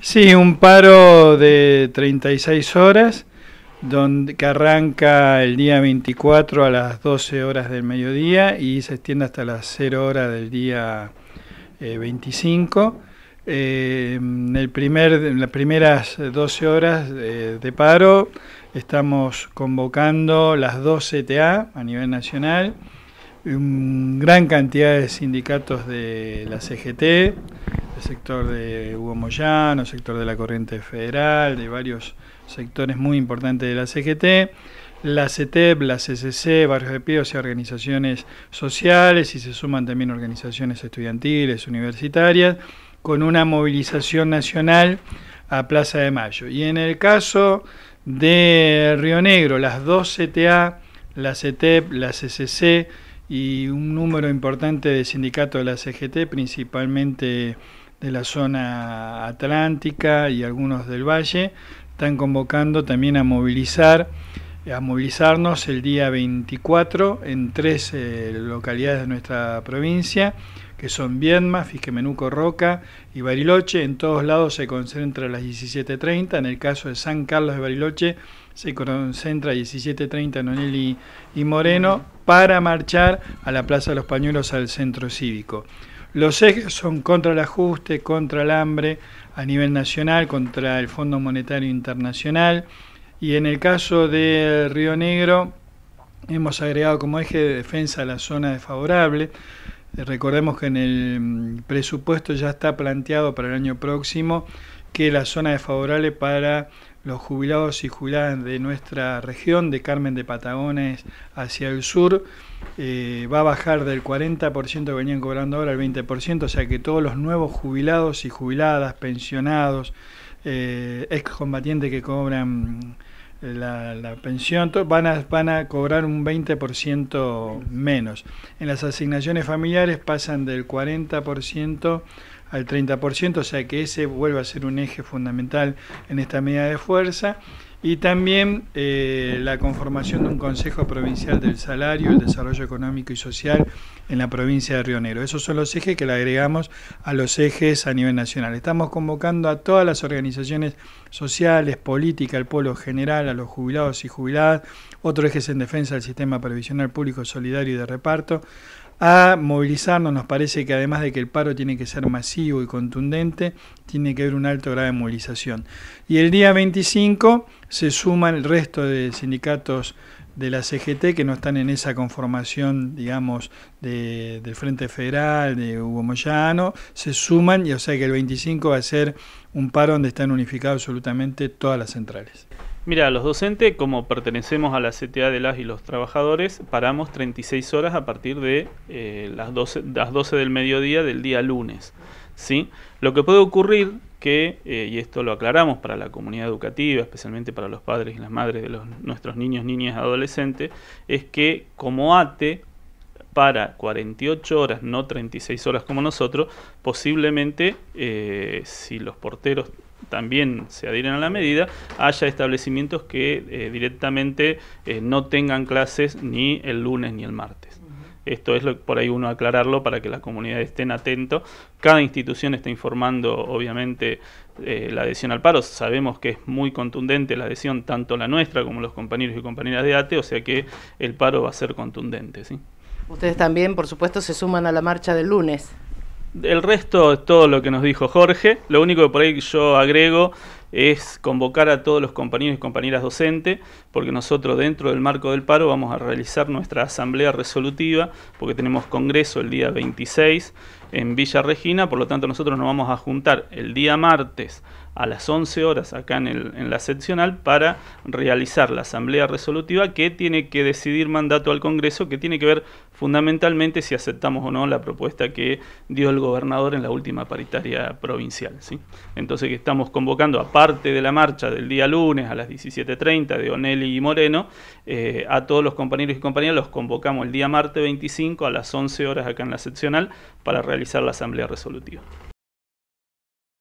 Sí, un paro de 36 horas que arranca el día 24 a las 12 horas del mediodía y se extiende hasta las 0 horas del día 25. Eh, en, eh, las primeras 12 horas de paro estamos convocando las 12 TA a nivel nacional, gran cantidad de sindicatos de la CGT, sector de Hugo Moyano, sector de la Corriente Federal, de varios sectores muy importantes de la CGT, la CETEP, la CCC, Barrios de y y organizaciones sociales, y se suman también organizaciones estudiantiles, universitarias, con una movilización nacional a Plaza de Mayo. Y en el caso de Río Negro, las dos CTA, la CETEP, la CCC y un número importante de sindicatos de la CGT, principalmente de la zona atlántica y algunos del valle están convocando también a movilizar a movilizarnos el día 24 en tres eh, localidades de nuestra provincia, que son Viedma, Fisquemenuco Roca y Bariloche. En todos lados se concentra a las 17.30. En el caso de San Carlos de Bariloche se concentra a 17.30 en Onelli y Moreno para marchar a la Plaza de los Pañuelos al Centro Cívico. Los ejes son contra el ajuste, contra el hambre a nivel nacional, contra el Fondo Monetario Internacional y en el caso de Río Negro hemos agregado como eje de defensa la zona desfavorable. Eh, recordemos que en el mm, presupuesto ya está planteado para el año próximo que la zona desfavorable para los jubilados y jubiladas de nuestra región, de Carmen de Patagones hacia el sur, eh, va a bajar del 40% que venían cobrando ahora al 20%, o sea que todos los nuevos jubilados y jubiladas, pensionados, eh, excombatientes que cobran eh, la, pensión, van a, van a cobrar un 20% menos. En las asignaciones familiares pasan del 40% al 30%, o sea que ese vuelve a ser un eje fundamental en esta medida de fuerza. Y también eh, la conformación de un Consejo Provincial del Salario, el Desarrollo Económico y Social en la provincia de Rionero. Esos son los ejes que le agregamos a los ejes a nivel nacional. Estamos convocando a todas las organizaciones sociales, políticas, al pueblo general, a los jubilados y jubiladas. Otro eje es en defensa del sistema previsional público solidario y de reparto a movilizarnos. Nos parece que además de que el paro tiene que ser masivo y contundente, tiene que haber un alto grado de movilización. Y el día 25 se suman el resto de sindicatos de la CGT que no están en esa conformación, digamos, de, del Frente Federal, de Hugo Moyano, se suman y o sea que el 25 va a ser un paro donde están unificadas absolutamente todas las centrales. Mira, los docentes, como pertenecemos a la CTA de las y los trabajadores, paramos 36 horas a partir de eh, las, 12, del mediodía del día lunes. ¿sí? Lo que puede ocurrir que, eh, y esto lo aclaramos para la comunidad educativa, especialmente para los padres y las madres de nuestros niños, niñas, adolescentes, es que como ATE para 48 horas, no 36 horas como nosotros, posiblemente eh, si los porteros también se adhieren a la medida, haya establecimientos que eh, directamente eh, no tengan clases ni el lunes ni el martes. Esto es lo, por ahí uno aclararlo para que las comunidades estén atentos. Cada institución está informando, obviamente, eh, la adhesión al paro. Sabemos que es muy contundente la adhesión, tanto la nuestra como los compañeros y compañeras de ATE, o sea que el paro va a ser contundente. Ustedes también, por supuesto, se suman a la marcha del lunes. El resto es todo lo que nos dijo Jorge. Lo único que por ahí yo agrego es convocar a todos los compañeros y compañeras docentes, porque nosotros dentro del marco del paro vamos a realizar nuestra asamblea resolutiva, porque tenemos congreso el día 26 en Villa Regina, por lo tanto nosotros nos vamos a juntar el día martes a las 11 horas acá en, en la seccional para realizar la asamblea resolutiva que tiene que decidir mandato al Congreso, que tiene que ver fundamentalmente si aceptamos o no la propuesta que dio el gobernador en la última paritaria provincial. Entonces que estamos convocando, aparte de la marcha del día lunes a las 17.30 de Onelli y Moreno, eh, a todos los compañeros y compañeras los convocamos el día martes 25 a las 11 horas acá en la seccional para realizar la asamblea resolutiva.